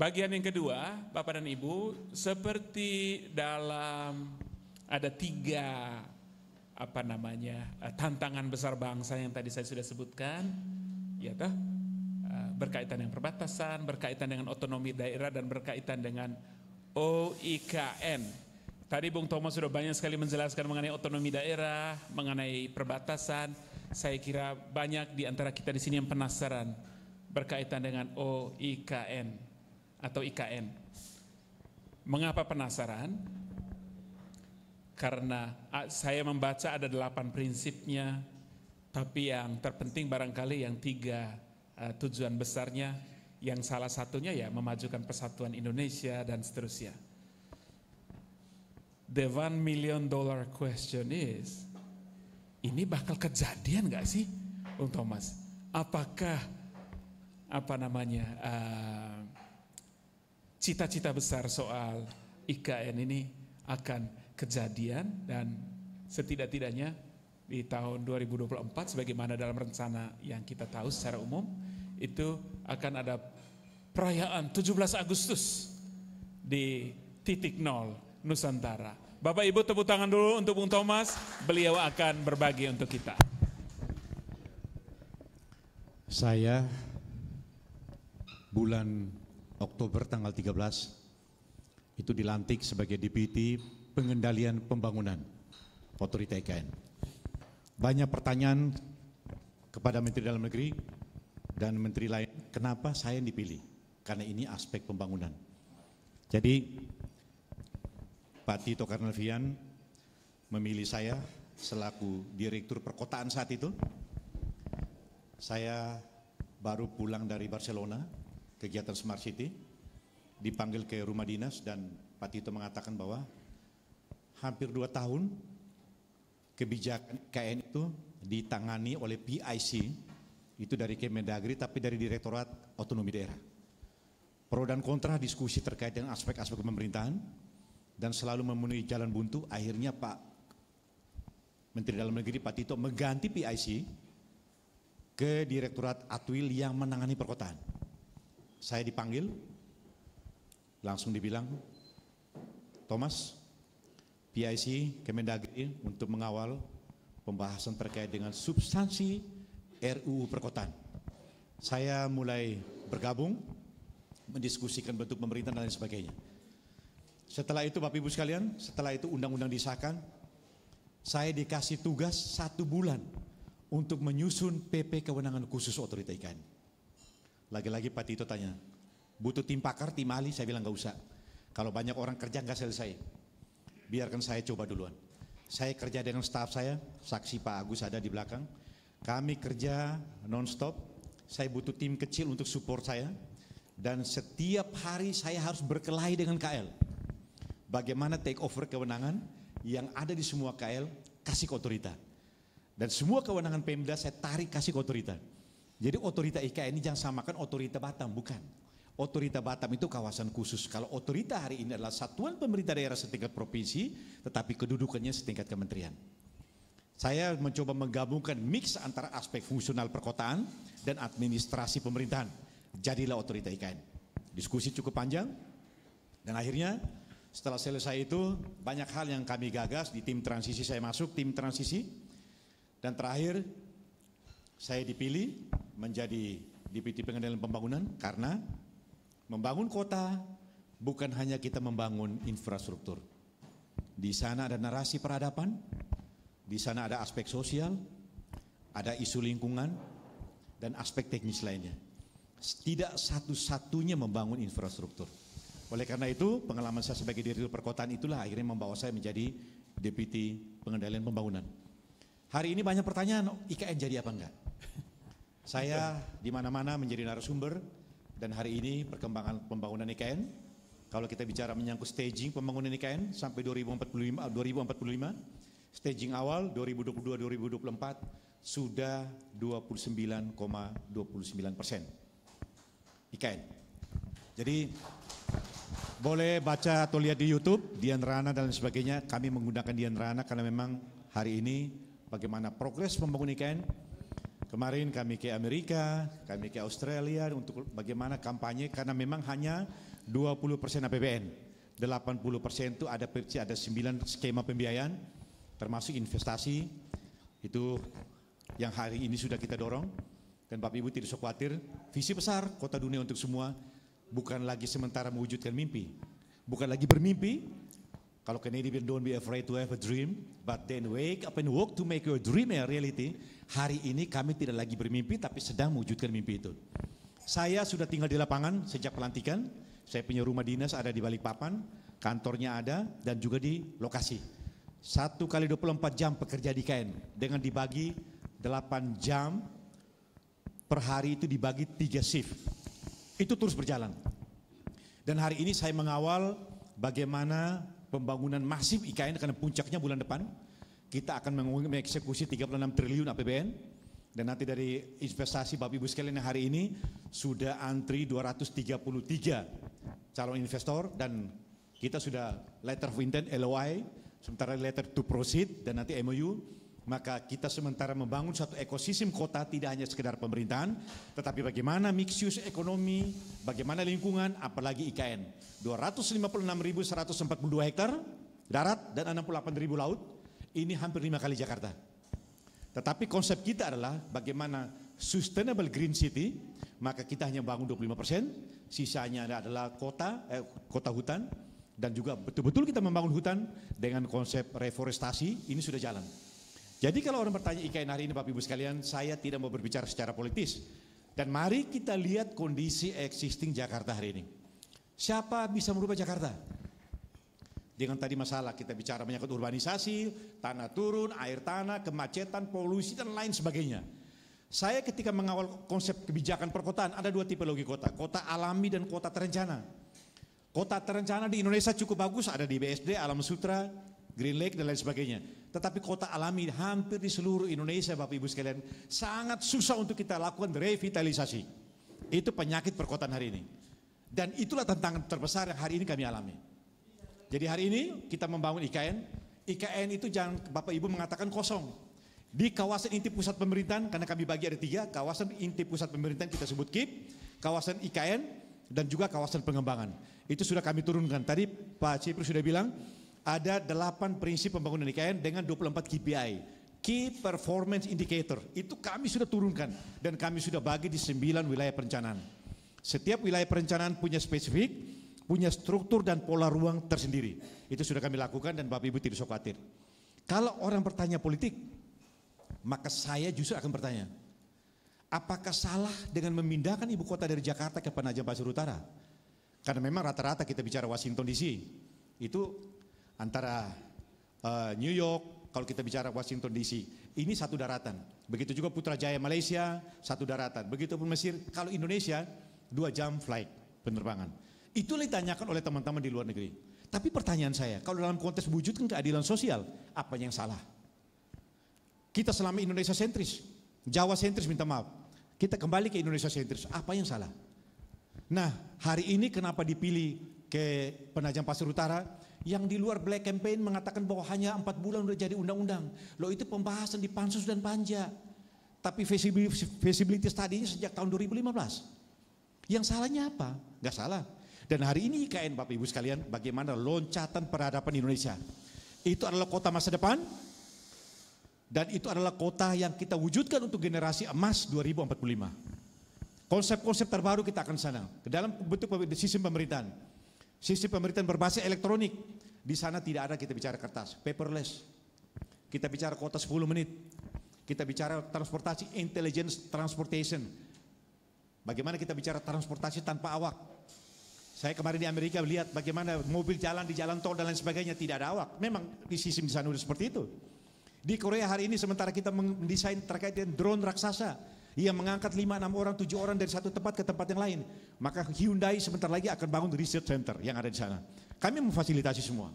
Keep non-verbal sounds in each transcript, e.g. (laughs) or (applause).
Bagian yang kedua, Bapak dan Ibu, seperti dalam ada tiga apa namanya eh, tantangan besar bangsa yang tadi saya sudah sebutkan, ya toh eh, berkaitan dengan perbatasan, berkaitan dengan otonomi daerah dan berkaitan dengan OIKN. Tadi Bung Tomo sudah banyak sekali menjelaskan mengenai otonomi daerah, mengenai perbatasan. Saya kira banyak di antara kita di sini yang penasaran berkaitan dengan OIKN atau IKN. Mengapa penasaran? Karena saya membaca ada delapan prinsipnya, tapi yang terpenting barangkali yang tiga uh, tujuan besarnya, yang salah satunya ya memajukan persatuan Indonesia dan seterusnya. The one million dollar question is, ini bakal kejadian gak sih, Bung Thomas? Apakah apa namanya? Uh, cita-cita besar soal IKN ini akan kejadian dan setidak-tidaknya di tahun 2024 sebagaimana dalam rencana yang kita tahu secara umum itu akan ada perayaan 17 Agustus di titik nol Nusantara. Bapak Ibu tepuk tangan dulu untuk Bung Thomas, beliau akan berbagi untuk kita. Saya bulan Oktober tanggal 13 itu dilantik sebagai DPT pengendalian pembangunan otorita IKN. Banyak pertanyaan kepada Menteri Dalam Negeri dan Menteri lain, kenapa saya yang dipilih? Karena ini aspek pembangunan. Jadi Pak Tito Karnavian memilih saya selaku Direktur Perkotaan saat itu. Saya baru pulang dari Barcelona kegiatan Smart City, dipanggil ke rumah dinas dan Pak Tito mengatakan bahwa hampir dua tahun kebijakan KN itu ditangani oleh PIC, itu dari Kemendagri tapi dari Direktorat Otonomi Daerah. Pro dan kontra diskusi terkait dengan aspek-aspek pemerintahan dan selalu memenuhi jalan buntu, akhirnya Pak Menteri Dalam Negeri Pak Tito mengganti PIC ke Direktorat Atwil yang menangani perkotaan saya dipanggil, langsung dibilang, Thomas, PIC Kemendagri untuk mengawal pembahasan terkait dengan substansi RUU perkotaan. Saya mulai bergabung, mendiskusikan bentuk pemerintahan dan lain sebagainya. Setelah itu Bapak Ibu sekalian, setelah itu undang-undang disahkan, saya dikasih tugas satu bulan untuk menyusun PP kewenangan khusus otorita IKN. Lagi-lagi Pak Tito tanya, butuh tim pakar, tim ahli? Saya bilang nggak usah. Kalau banyak orang kerja nggak selesai. Biarkan saya coba duluan. Saya kerja dengan staff saya, saksi Pak Agus ada di belakang. Kami kerja non-stop. Saya butuh tim kecil untuk support saya. Dan setiap hari saya harus berkelahi dengan KL. Bagaimana take over kewenangan yang ada di semua KL, kasih ke otorita. Dan semua kewenangan Pemda saya tarik kasih ke otorita. Jadi otorita IKN ini jangan samakan otorita Batam, bukan. Otorita Batam itu kawasan khusus. Kalau otorita hari ini adalah satuan pemerintah daerah setingkat provinsi, tetapi kedudukannya setingkat kementerian. Saya mencoba menggabungkan mix antara aspek fungsional perkotaan dan administrasi pemerintahan. Jadilah otorita IKN. Diskusi cukup panjang dan akhirnya setelah selesai itu banyak hal yang kami gagas di tim transisi saya masuk tim transisi dan terakhir saya dipilih menjadi DPT Pengendalian Pembangunan karena membangun kota bukan hanya kita membangun infrastruktur. Di sana ada narasi peradaban, di sana ada aspek sosial, ada isu lingkungan, dan aspek teknis lainnya. Tidak satu-satunya membangun infrastruktur. Oleh karena itu, pengalaman saya sebagai direktur perkotaan itulah akhirnya membawa saya menjadi deputi pengendalian pembangunan. Hari ini banyak pertanyaan, IKN jadi apa enggak? Saya di mana-mana menjadi narasumber dan hari ini perkembangan pembangunan IKN. Kalau kita bicara menyangkut staging pembangunan IKN sampai 2045, 2045 staging awal 2022-2024 sudah 29,29 persen IKN. Jadi boleh baca atau lihat di YouTube Dian Rana dan sebagainya. Kami menggunakan Dian Rana karena memang hari ini bagaimana progres pembangunan IKN Kemarin kami ke Amerika, kami ke Australia untuk bagaimana kampanye karena memang hanya 20% persen APBN. 80% persen itu ada ada 9 skema pembiayaan termasuk investasi itu yang hari ini sudah kita dorong dan Bapak Ibu tidak usah khawatir visi besar kota dunia untuk semua bukan lagi sementara mewujudkan mimpi bukan lagi bermimpi kalau Kennedy bilang don't be afraid to have a dream, but then wake up and work to make your dream a reality. Hari ini kami tidak lagi bermimpi, tapi sedang mewujudkan mimpi itu. Saya sudah tinggal di lapangan sejak pelantikan. Saya punya rumah dinas ada di Balikpapan, kantornya ada, dan juga di lokasi. Satu kali 24 jam pekerja di KN, dengan dibagi 8 jam per hari itu dibagi 3 shift. Itu terus berjalan. Dan hari ini saya mengawal bagaimana pembangunan masif IKN karena puncaknya bulan depan. Kita akan mengeksekusi 36 triliun APBN dan nanti dari investasi Bapak Ibu sekalian yang hari ini sudah antri 233 calon investor dan kita sudah letter of intent LOI, sementara letter to proceed dan nanti MOU maka kita sementara membangun satu ekosistem kota tidak hanya sekedar pemerintahan, tetapi bagaimana mixius ekonomi, bagaimana lingkungan, apalagi IKN. 256.142 hektar darat dan 68.000 laut, ini hampir lima kali Jakarta. Tetapi konsep kita adalah bagaimana sustainable green city, maka kita hanya bangun 25 persen, sisanya adalah kota, eh, kota hutan, dan juga betul-betul kita membangun hutan dengan konsep reforestasi, ini sudah jalan. Jadi kalau orang bertanya IKN hari ini Bapak Ibu sekalian, saya tidak mau berbicara secara politis. Dan mari kita lihat kondisi existing Jakarta hari ini. Siapa bisa merubah Jakarta? Dengan tadi masalah kita bicara menyangkut urbanisasi, tanah turun, air tanah, kemacetan, polusi dan lain sebagainya. Saya ketika mengawal konsep kebijakan perkotaan ada dua tipologi kota, kota alami dan kota terencana. Kota terencana di Indonesia cukup bagus, ada di BSD, Alam Sutra, Green Lake dan lain sebagainya. Tetapi kota alami hampir di seluruh Indonesia Bapak Ibu sekalian sangat susah untuk kita lakukan revitalisasi. Itu penyakit perkotaan hari ini. Dan itulah tantangan terbesar yang hari ini kami alami. Jadi hari ini kita membangun IKN. IKN itu jangan Bapak Ibu mengatakan kosong. Di kawasan inti pusat pemerintahan, karena kami bagi ada tiga, kawasan inti pusat pemerintahan kita sebut KIP, kawasan IKN, dan juga kawasan pengembangan. Itu sudah kami turunkan. Tadi Pak Cipri sudah bilang, ada 8 prinsip pembangunan IKN dengan 24 KPI. Key Performance Indicator. Itu kami sudah turunkan dan kami sudah bagi di 9 wilayah perencanaan. Setiap wilayah perencanaan punya spesifik, punya struktur dan pola ruang tersendiri. Itu sudah kami lakukan dan Bapak Ibu tidak usah khawatir. Kalau orang bertanya politik, maka saya justru akan bertanya, apakah salah dengan memindahkan ibu kota dari Jakarta ke Penajam Pasir Utara? Karena memang rata-rata kita bicara Washington DC, itu antara uh, New York, kalau kita bicara Washington DC, ini satu daratan. Begitu juga Putrajaya Malaysia, satu daratan. begitu pun Mesir, kalau Indonesia, dua jam flight penerbangan. Itu ditanyakan oleh teman-teman di luar negeri. Tapi pertanyaan saya, kalau dalam konteks wujudkan keadilan sosial, apa yang salah? Kita selama Indonesia sentris, Jawa sentris minta maaf. Kita kembali ke Indonesia sentris, apa yang salah? Nah, hari ini kenapa dipilih ke Penajam Pasir Utara? yang di luar black campaign mengatakan bahwa hanya empat bulan sudah jadi undang-undang. Lo itu pembahasan di pansus dan panja. Tapi feasibility studinya sejak tahun 2015. Yang salahnya apa? Gak salah. Dan hari ini IKN Bapak Ibu sekalian bagaimana loncatan peradaban Indonesia. Itu adalah kota masa depan. Dan itu adalah kota yang kita wujudkan untuk generasi emas 2045. Konsep-konsep terbaru kita akan sana. Ke dalam bentuk sistem pemerintahan. Sistem pemerintahan berbasis elektronik. Di sana tidak ada kita bicara kertas, paperless. Kita bicara kota 10 menit. Kita bicara transportasi intelligence transportation. Bagaimana kita bicara transportasi tanpa awak? Saya kemarin di Amerika melihat bagaimana mobil jalan di jalan tol dan lain sebagainya tidak ada awak. Memang di sistem di sana sudah seperti itu. Di Korea hari ini sementara kita mendesain terkait dengan drone raksasa ia mengangkat lima enam orang, tujuh orang dari satu tempat ke tempat yang lain. Maka Hyundai sebentar lagi akan bangun research center yang ada di sana. Kami memfasilitasi semua.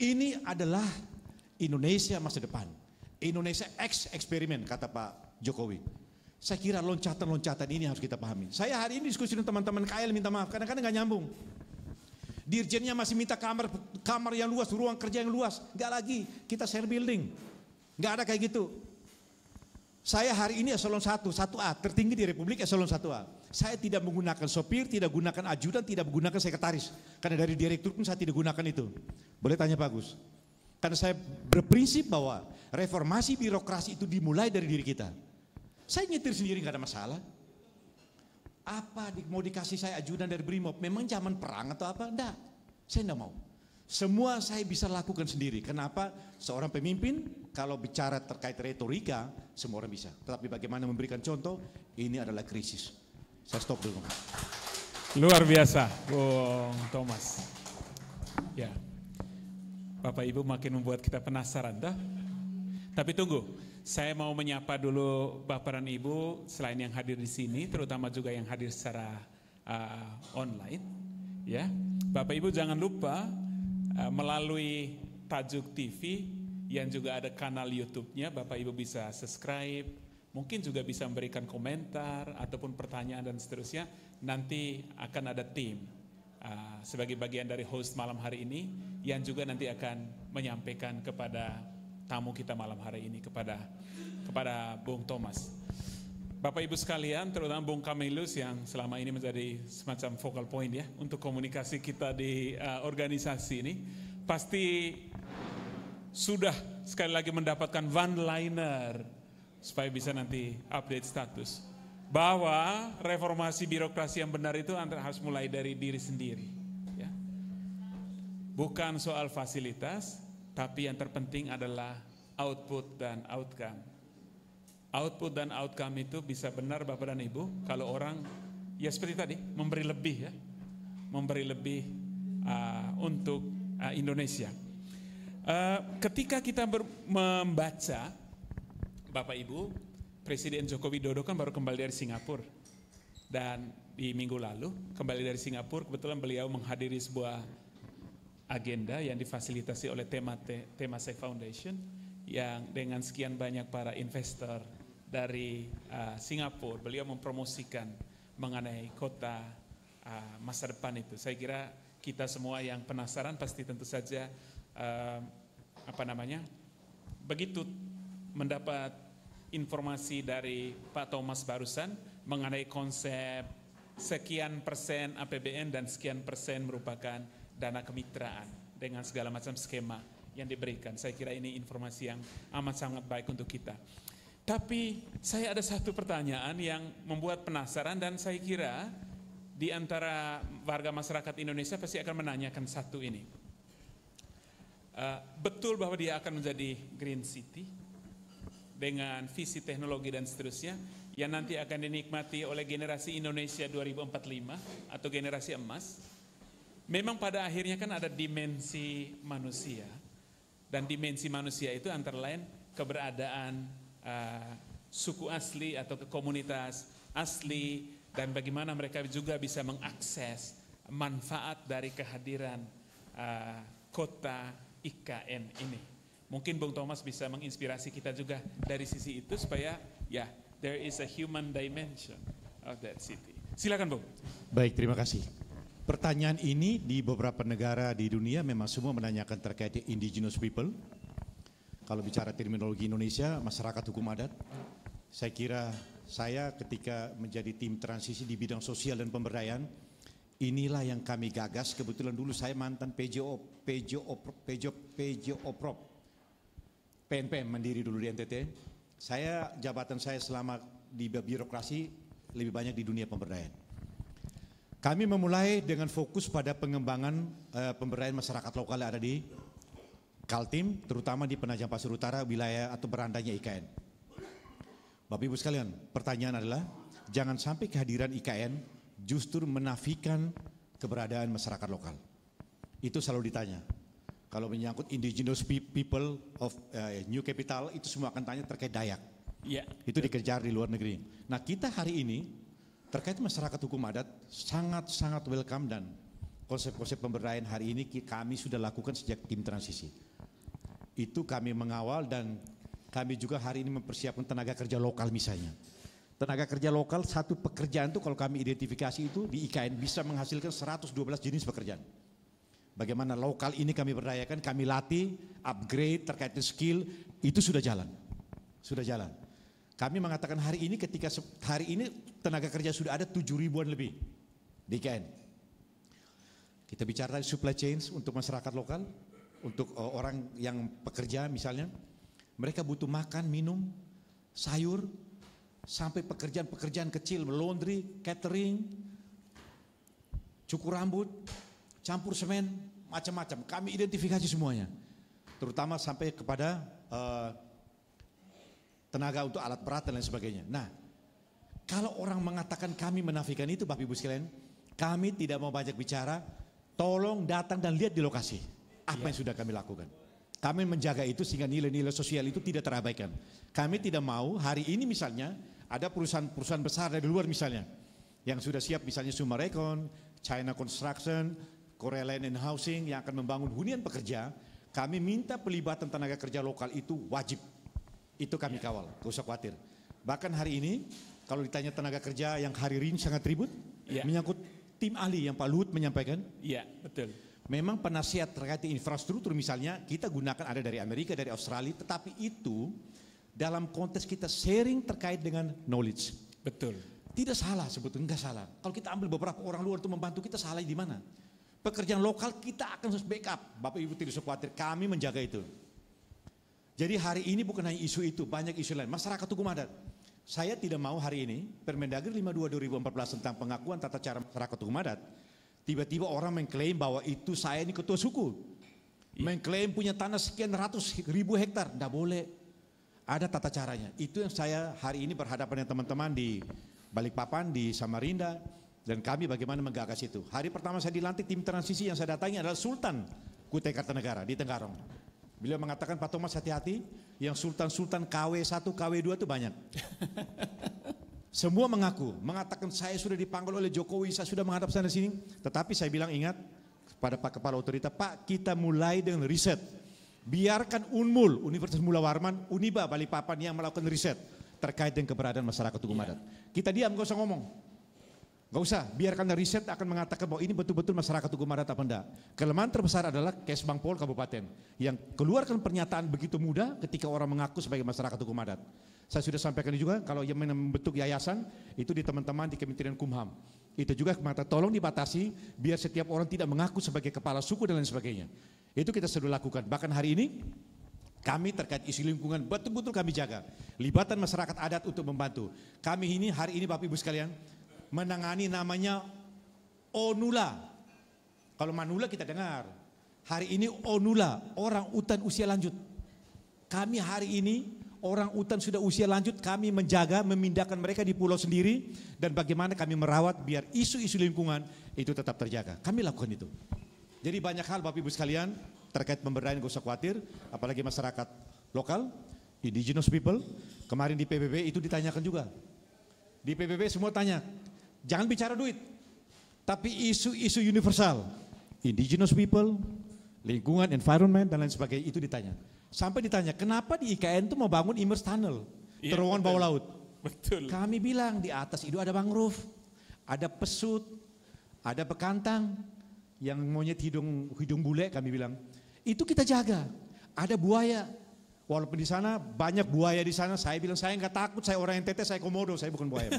Ini adalah Indonesia masa depan. Indonesia X eksperimen kata Pak Jokowi. Saya kira loncatan-loncatan ini harus kita pahami. Saya hari ini diskusi dengan teman-teman KL minta maaf, karena kadang nggak nyambung. Dirjennya masih minta kamar kamar yang luas, ruang kerja yang luas. Nggak lagi, kita share building. Nggak ada kayak gitu. Saya hari ini eselon 1, 1A, tertinggi di Republik eselon 1A. Saya tidak menggunakan sopir, tidak gunakan ajudan, tidak menggunakan sekretaris. Karena dari direktur pun saya tidak gunakan itu. Boleh tanya Pak Gus. Karena saya berprinsip bahwa reformasi birokrasi itu dimulai dari diri kita. Saya nyetir sendiri nggak ada masalah. Apa mau dikasih saya ajudan dari BRIMOB? Memang zaman perang atau apa? Enggak. Saya enggak mau. Semua saya bisa lakukan sendiri. Kenapa? Seorang pemimpin kalau bicara terkait retorika, semua orang bisa. Tetapi bagaimana memberikan contoh, ini adalah krisis. Saya stop dulu. Luar biasa, Bung Thomas. Ya, Bapak Ibu makin membuat kita penasaran, dah. Tapi tunggu, saya mau menyapa dulu Bapak dan Ibu selain yang hadir di sini, terutama juga yang hadir secara uh, online. Ya, Bapak Ibu jangan lupa Eh, melalui Tajuk TV yang juga ada kanal YouTube-nya, Bapak Ibu bisa subscribe, mungkin juga bisa memberikan komentar ataupun pertanyaan dan seterusnya. Nanti akan ada tim eh, sebagai bagian dari host malam hari ini yang juga nanti akan menyampaikan kepada tamu kita malam hari ini kepada kepada Bung Thomas. Bapak Ibu sekalian, terutama Bung Kamilus yang selama ini menjadi semacam focal point ya untuk komunikasi kita di uh, organisasi ini, pasti sudah sekali lagi mendapatkan one liner supaya bisa nanti update status bahwa reformasi birokrasi yang benar itu antara harus mulai dari diri sendiri ya. Bukan soal fasilitas, tapi yang terpenting adalah output dan outcome output dan outcome itu bisa benar Bapak dan Ibu kalau orang ya seperti tadi memberi lebih ya memberi lebih uh, untuk uh, Indonesia. Uh, ketika kita membaca Bapak Ibu Presiden Joko Widodo kan baru kembali dari Singapura dan di minggu lalu kembali dari Singapura kebetulan beliau menghadiri sebuah agenda yang difasilitasi oleh tema Temasek Foundation yang dengan sekian banyak para investor dari uh, Singapura. Beliau mempromosikan mengenai kota uh, masa depan itu. Saya kira kita semua yang penasaran pasti tentu saja uh, apa namanya begitu mendapat informasi dari Pak Thomas barusan mengenai konsep sekian persen APBN dan sekian persen merupakan dana kemitraan dengan segala macam skema yang diberikan. Saya kira ini informasi yang amat sangat baik untuk kita. Tapi saya ada satu pertanyaan yang membuat penasaran dan saya kira di antara warga masyarakat Indonesia pasti akan menanyakan satu ini. Uh, betul bahwa dia akan menjadi green city dengan visi teknologi dan seterusnya yang nanti akan dinikmati oleh generasi Indonesia 2045 atau generasi emas. Memang pada akhirnya kan ada dimensi manusia dan dimensi manusia itu antara lain keberadaan Eh, suku asli atau ke komunitas asli dan bagaimana mereka juga bisa mengakses manfaat dari kehadiran uh, kota IKN ini. Mungkin Bung Thomas bisa menginspirasi kita juga dari sisi itu supaya ya yeah, there is a human dimension of that city. Silakan Bung. Baik, terima kasih. Pertanyaan ini di beberapa negara di dunia memang semua menanyakan terkait indigenous people kalau bicara terminologi Indonesia, masyarakat hukum adat, saya kira saya ketika menjadi tim transisi di bidang sosial dan pemberdayaan, inilah yang kami gagas. Kebetulan dulu saya mantan PJO, PJO, PJO, PJO Prop, PNP mandiri dulu di NTT. Saya jabatan saya selama di birokrasi lebih banyak di dunia pemberdayaan. Kami memulai dengan fokus pada pengembangan eh, pemberdayaan masyarakat lokal yang ada di Kaltim, terutama di Penajam Pasir Utara, wilayah atau berandanya IKN. Bapak Ibu sekalian, pertanyaan adalah, jangan sampai kehadiran IKN justru menafikan keberadaan masyarakat lokal. Itu selalu ditanya. Kalau menyangkut indigenous people of uh, new capital, itu semua akan tanya terkait Dayak. Ya. Itu dikejar di luar negeri. Nah kita hari ini terkait masyarakat hukum adat sangat-sangat welcome dan konsep-konsep pemberdayaan hari ini kami sudah lakukan sejak tim transisi itu kami mengawal dan kami juga hari ini mempersiapkan tenaga kerja lokal misalnya. Tenaga kerja lokal satu pekerjaan itu kalau kami identifikasi itu di IKN bisa menghasilkan 112 jenis pekerjaan. Bagaimana lokal ini kami berdayakan, kami latih, upgrade terkait skill, itu sudah jalan. Sudah jalan. Kami mengatakan hari ini ketika hari ini tenaga kerja sudah ada 7 ribuan lebih di IKN. Kita bicara supply chain untuk masyarakat lokal, untuk eh, orang yang pekerja misalnya, mereka butuh makan, minum, sayur, sampai pekerjaan-pekerjaan kecil, laundry, catering, cukur rambut, campur semen, macam-macam. Kami identifikasi semuanya, terutama sampai kepada uh, tenaga untuk alat berat dan lain sebagainya. Nah, kalau orang mengatakan kami menafikan itu, Bapak Ibu sekalian, kami tidak mau banyak bicara. Tolong datang dan lihat di lokasi apa iya. yang sudah kami lakukan. Kami menjaga itu sehingga nilai-nilai sosial itu tidak terabaikan. Kami tidak mau hari ini misalnya ada perusahaan-perusahaan besar dari luar misalnya yang sudah siap misalnya Sumarekon, China Construction, Korea Land and Housing yang akan membangun hunian pekerja, kami minta pelibatan tenaga kerja lokal itu wajib. Itu kami iya. kawal, gak usah khawatir. Bahkan hari ini kalau ditanya tenaga kerja yang hari ini sangat ribut, yeah. menyangkut tim ahli yang Pak Luhut menyampaikan. Iya, betul Memang penasihat terkait infrastruktur misalnya kita gunakan ada dari Amerika, dari Australia, tetapi itu dalam konteks kita sharing terkait dengan knowledge. Betul. Tidak salah sebetulnya, enggak salah. Kalau kita ambil beberapa orang luar untuk membantu kita salah di mana? Pekerjaan lokal kita akan harus backup. Bapak Ibu tidak usah khawatir, kami menjaga itu. Jadi hari ini bukan hanya isu itu, banyak isu lain. Masyarakat hukum adat. Saya tidak mau hari ini Permendagri 52 2014 tentang pengakuan tata cara masyarakat hukum adat Tiba-tiba orang mengklaim bahwa itu saya ini ketua suku. Iya. Mengklaim punya tanah sekian ratus ribu hektar, tidak boleh. Ada tata caranya. Itu yang saya hari ini berhadapan dengan teman-teman di Balikpapan, di Samarinda, dan kami bagaimana menggagas itu. Hari pertama saya dilantik tim transisi yang saya datangi adalah Sultan Kutai Kartanegara di Tenggarong. Beliau mengatakan Pak Thomas hati-hati, yang Sultan-Sultan KW1, KW2 itu banyak. (laughs) Semua mengaku, mengatakan saya sudah dipanggil oleh Jokowi, saya sudah menghadap sana sini. Tetapi saya bilang ingat kepada Pak Kepala Otorita, Pak kita mulai dengan riset. Biarkan UNMUL, Universitas Mula Warman, UNIBA Balikpapan yang melakukan riset terkait dengan keberadaan masyarakat hukum iya. adat. Kita diam, gak usah ngomong. Gak usah, biarkan riset akan mengatakan bahwa ini betul-betul masyarakat hukum adat apa enggak. Kelemahan terbesar adalah Kes Bangpol Kabupaten yang keluarkan pernyataan begitu mudah ketika orang mengaku sebagai masyarakat hukum adat. Saya sudah sampaikan juga kalau yang membentuk yayasan itu di teman-teman di Kementerian Kumham. Itu juga mata tolong dibatasi biar setiap orang tidak mengaku sebagai kepala suku dan lain sebagainya. Itu kita sudah lakukan. Bahkan hari ini kami terkait isu lingkungan betul-betul kami jaga. Libatan masyarakat adat untuk membantu. Kami ini hari ini Bapak Ibu sekalian menangani namanya Onula. Kalau Manula kita dengar. Hari ini Onula, orang utan usia lanjut. Kami hari ini orang utan sudah usia lanjut kami menjaga memindahkan mereka di pulau sendiri dan bagaimana kami merawat biar isu-isu lingkungan itu tetap terjaga. Kami lakukan itu. Jadi banyak hal Bapak Ibu sekalian terkait pemberdayaan gak usah khawatir apalagi masyarakat lokal, indigenous people. Kemarin di PBB itu ditanyakan juga. Di PBB semua tanya, Jangan bicara duit, tapi isu-isu universal, indigenous people, lingkungan, environment dan lain sebagainya itu ditanya. Sampai ditanya, kenapa di IKN itu mau bangun immerse tunnel, ya, terowongan bawah laut? Betul. Kami bilang di atas itu ada mangrove, ada pesut, ada bekantang, yang monyet hidung hidung bule kami bilang. Itu kita jaga. Ada buaya, Walaupun di sana banyak buaya di sana, saya bilang saya nggak takut, saya orang NTT, saya komodo, saya bukan buaya.